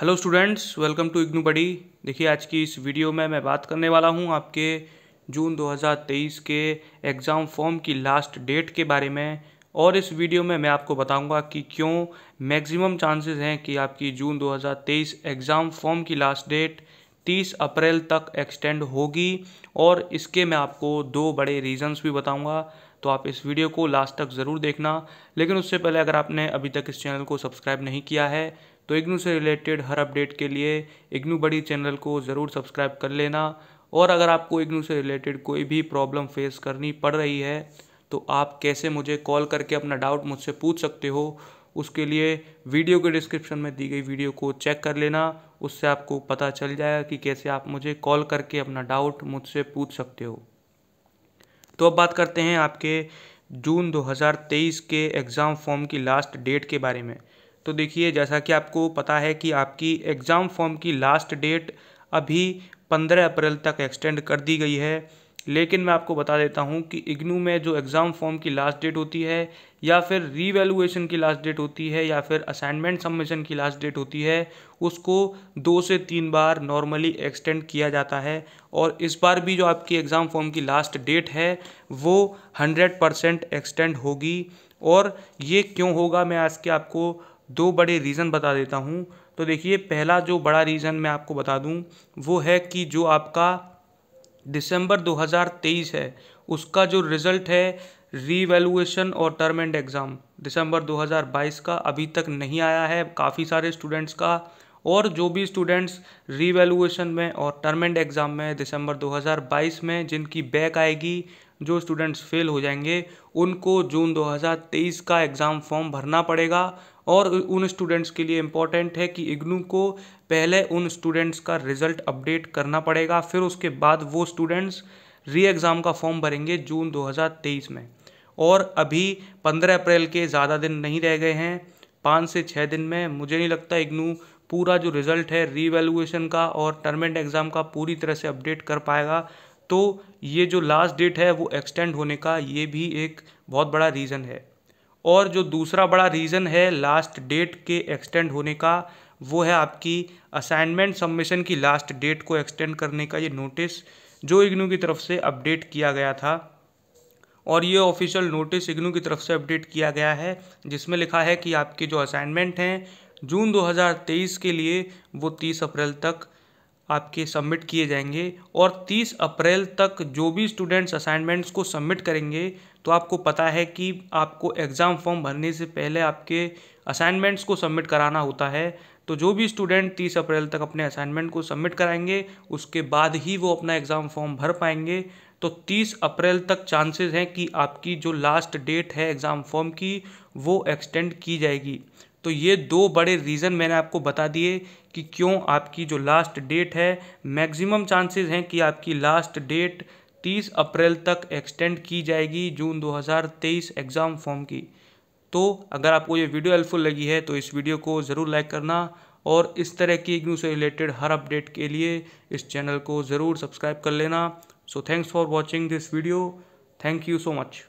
hello students welcome to IGNOU बड़ी देखिए आज की इस वीडियो में मैं बात करने वाला हूं आपके जून 2023 के एग्ज़ाम फॉर्म की लास्ट डेट के बारे में और इस वीडियो में मैं आपको बताऊंगा कि क्यों मैक्सिमम चांसेस हैं कि आपकी जून 2023 एग्ज़ाम फॉर्म की लास्ट डेट 30 अप्रैल तक एक्सटेंड होगी और इसके मैं आपको दो बड़े रीज़न्स भी बताऊँगा तो आप इस वीडियो को लास्ट तक ज़रूर देखना लेकिन उससे पहले अगर आपने अभी तक इस चैनल को सब्सक्राइब नहीं किया है तो इग्नू से रिलेटेड हर अपडेट के लिए इग्नू बड़ी चैनल को ज़रूर सब्सक्राइब कर लेना और अगर आपको इग्नू से रिलेटेड कोई भी प्रॉब्लम फेस करनी पड़ रही है तो आप कैसे मुझे कॉल करके अपना डाउट मुझसे पूछ सकते हो उसके लिए वीडियो के डिस्क्रिप्शन में दी गई वीडियो को चेक कर लेना उससे आपको पता चल जाएगा कि कैसे आप मुझे कॉल करके अपना डाउट मुझसे पूछ सकते हो तो अब बात करते हैं आपके जून 2023 के एग्ज़ाम फॉर्म की लास्ट डेट के बारे में तो देखिए जैसा कि आपको पता है कि आपकी एग्ज़ाम फॉर्म की लास्ट डेट अभी पंद्रह अप्रैल तक एक्सटेंड कर दी गई है लेकिन मैं आपको बता देता हूँ कि इग्नू में जो एग्ज़ाम फॉर्म की लास्ट डेट होती है या फिर रीवैल्यूएशन की लास्ट डेट होती है या फिर असाइनमेंट सबमिशन की लास्ट डेट होती है उसको दो से तीन बार नॉर्मली एक्सटेंड किया जाता है और इस बार भी जो आपकी एग्ज़ाम फॉर्म की लास्ट डेट है वो हंड्रेड परसेंट एक्सटेंड होगी और ये क्यों होगा मैं आज के आपको दो बड़े रीज़न बता देता हूँ तो देखिए पहला जो बड़ा रीज़न मैं आपको बता दूँ वो है कि जो आपका दिसंबर 2023 है उसका जो रिज़ल्ट है रीवेलुएशन और टर्म एंड एग्ज़ाम दिसंबर 2022 का अभी तक नहीं आया है काफ़ी सारे स्टूडेंट्स का और जो भी स्टूडेंट्स रीवेलुएशन में और टर्म एंड एग्ज़ाम में दिसंबर 2022 में जिनकी बैक आएगी जो स्टूडेंट्स फेल हो जाएंगे उनको जून 2023 का एग्ज़ाम फॉर्म भरना पड़ेगा और उन स्टूडेंट्स के लिए इम्पॉर्टेंट है कि इग्नू को पहले उन स्टूडेंट्स का रिज़ल्ट अपडेट करना पड़ेगा फिर उसके बाद वो स्टूडेंट्स री एग्ज़ाम का फॉर्म भरेंगे जून 2023 में और अभी 15 अप्रैल के ज़्यादा दिन नहीं रह गए हैं पाँच से छः दिन में मुझे नहीं लगता इग्नू पूरा जो रिज़ल्ट है रीवेलुएशन का और टर्मेंट एग्ज़ाम का पूरी तरह से अपडेट कर पाएगा तो ये जो लास्ट डेट है वो एक्सटेंड होने का ये भी एक बहुत बड़ा रीज़न है और जो दूसरा बड़ा रीज़न है लास्ट डेट के एक्सटेंड होने का वो है आपकी असाइनमेंट सबमिशन की लास्ट डेट को एक्सटेंड करने का ये नोटिस जो इग्नू की तरफ से अपडेट किया गया था और ये ऑफिशियल नोटिस इग्नू की तरफ से अपडेट किया गया है जिसमें लिखा है कि आपके जो असाइनमेंट हैं जून 2023 के लिए वो 30 अप्रैल तक आपके सबमिट किए जाएंगे और 30 अप्रैल तक जो भी स्टूडेंट्स असाइनमेंट्स को सबमिट करेंगे तो आपको पता है कि आपको एग्ज़ाम फॉर्म भरने से पहले आपके असाइनमेंट्स को सबमिट कराना होता है तो जो भी स्टूडेंट 30 अप्रैल तक अपने असाइनमेंट को सबमिट कराएंगे उसके बाद ही वो अपना एग्ज़ाम फॉर्म भर पाएंगे तो 30 अप्रैल तक चांसेस हैं कि आपकी जो लास्ट डेट है एग्ज़ाम फॉर्म की वो एक्सटेंड की जाएगी तो ये दो बड़े रीज़न मैंने आपको बता दिए कि क्यों आपकी जो लास्ट डेट है मैक्सिमम चांसेस हैं कि आपकी लास्ट डेट 30 अप्रैल तक एक्सटेंड की जाएगी जून 2023 एग्ज़ाम फॉर्म की तो अगर आपको ये वीडियो हेल्पफुल लगी है तो इस वीडियो को ज़रूर लाइक करना और इस तरह की एक न्यूज़ से रिलेटेड हर अपडेट के लिए इस चैनल को ज़रूर सब्सक्राइब कर लेना so thanks for watching this video thank you so much